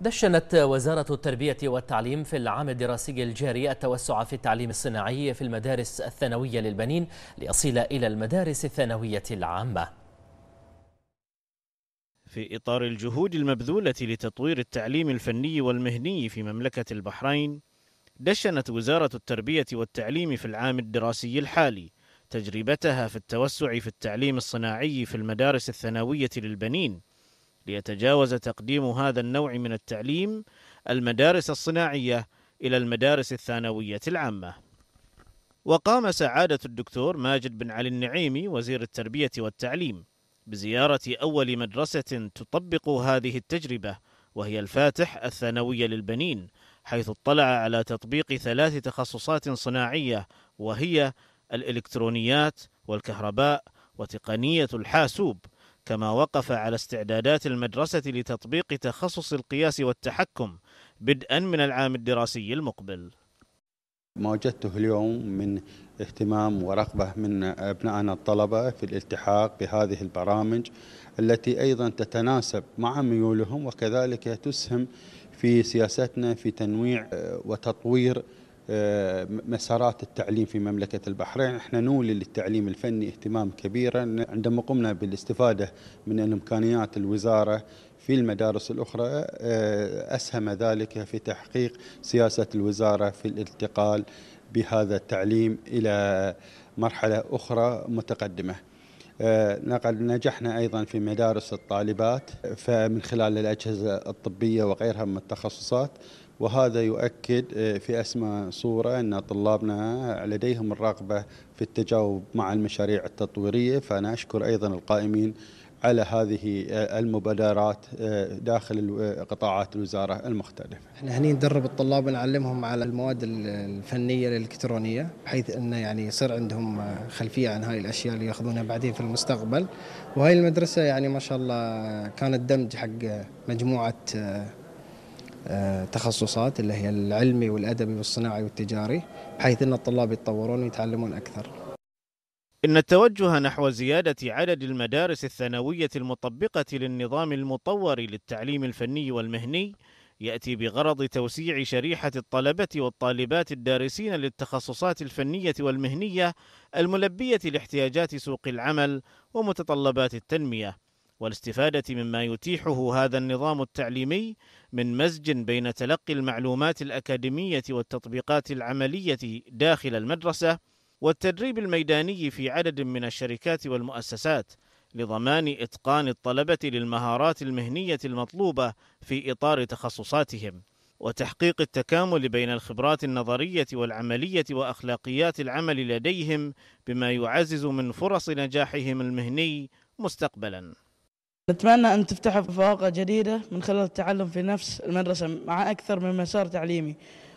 دشنت وزارة التربية والتعليم في العام الدراسي الجاري التوسع في التعليم الصناعي في المدارس الثانوية للبنين ليصل إلى المدارس الثانوية العامة في إطار الجهود المبذولة لتطوير التعليم الفني والمهني في مملكة البحرين دشنت وزارة التربية والتعليم في العام الدراسي الحالي تجربتها في التوسع في التعليم الصناعي في المدارس الثانوية للبنين ليتجاوز تقديم هذا النوع من التعليم المدارس الصناعية إلى المدارس الثانوية العامة. وقام سعادة الدكتور ماجد بن علي النعيمي وزير التربية والتعليم بزيارة أول مدرسة تطبق هذه التجربة وهي الفاتح الثانوية للبنين حيث اطلع على تطبيق ثلاث تخصصات صناعية وهي الإلكترونيات والكهرباء وتقنية الحاسوب كما وقف على استعدادات المدرسة لتطبيق تخصص القياس والتحكم بدءا من العام الدراسي المقبل ما وجدته اليوم من اهتمام ورغبة من أبنائنا الطلبة في الالتحاق بهذه البرامج التي أيضا تتناسب مع ميولهم وكذلك تسهم في سياستنا في تنويع وتطوير آه، مسارات التعليم في مملكة البحرين احنا نولي للتعليم الفني اهتمام كبيرا عندما قمنا بالاستفادة من الامكانيات الوزارة في المدارس الأخرى آه، أسهم ذلك في تحقيق سياسة الوزارة في الانتقال بهذا التعليم إلى مرحلة أخرى متقدمة لقد نجحنا أيضا في مدارس الطالبات فمن خلال الأجهزة الطبية وغيرها من التخصصات وهذا يؤكد آه، في أسمى صورة أن طلابنا لديهم الرغبة في التجاوب مع المشاريع التطويرية فأنا أشكر أيضا القائمين على هذه آه، المبادرات آه، داخل آه، قطاعات الوزاره المختلفه. احنا هني ندرب الطلاب ونعلمهم على المواد الفنيه الالكترونيه بحيث انه يعني يصير عندهم خلفيه عن هاي الاشياء اللي ياخذونها بعدين في المستقبل وهاي المدرسه يعني ما شاء الله كانت دمج حق مجموعه تخصصات اللي هي العلمي والادبي والصناعي والتجاري بحيث ان الطلاب يتطورون ويتعلمون اكثر. إن التوجه نحو زيادة عدد المدارس الثانوية المطبقة للنظام المطور للتعليم الفني والمهني يأتي بغرض توسيع شريحة الطلبة والطالبات الدارسين للتخصصات الفنية والمهنية الملبية لاحتياجات سوق العمل ومتطلبات التنمية، والاستفادة مما يتيحه هذا النظام التعليمي من مزج بين تلقي المعلومات الأكاديمية والتطبيقات العملية داخل المدرسة والتدريب الميداني في عدد من الشركات والمؤسسات لضمان إتقان الطلبة للمهارات المهنية المطلوبة في إطار تخصصاتهم وتحقيق التكامل بين الخبرات النظرية والعملية وأخلاقيات العمل لديهم بما يعزز من فرص نجاحهم المهني مستقبلا نتمنى أن تفتح أفاق جديدة من خلال التعلم في نفس المدرسة مع أكثر من مسار تعليمي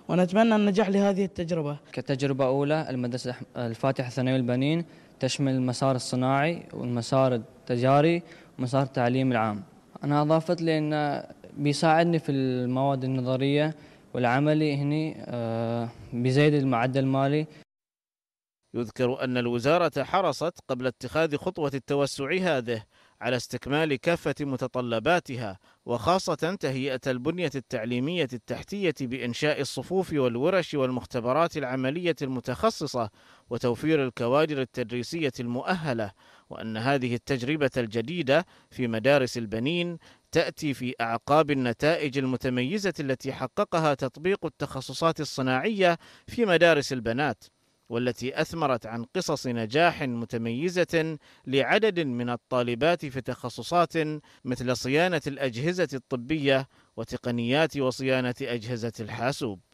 ونتمنى النجاح لهذه التجربة كتجربة أولى المدرسة الفاتحة الثانوية البنين تشمل المسار الصناعي والمسار التجاري ومسار التعليم العام أنا أضافت لأنه بيساعدني في المواد النظرية والعملي هني آه، بيزيد المعدل المالي يذكر أن الوزارة حرصت قبل اتخاذ خطوة التوسع هذه على استكمال كافة متطلباتها وخاصة تهيئة البنية التعليمية التحتية بإنشاء الصفوف والورش والمختبرات العملية المتخصصة وتوفير الكوادر التدريسية المؤهلة وأن هذه التجربة الجديدة في مدارس البنين تأتي في أعقاب النتائج المتميزة التي حققها تطبيق التخصصات الصناعية في مدارس البنات والتي اثمرت عن قصص نجاح متميزه لعدد من الطالبات في تخصصات مثل صيانه الاجهزه الطبيه وتقنيات وصيانه اجهزه الحاسوب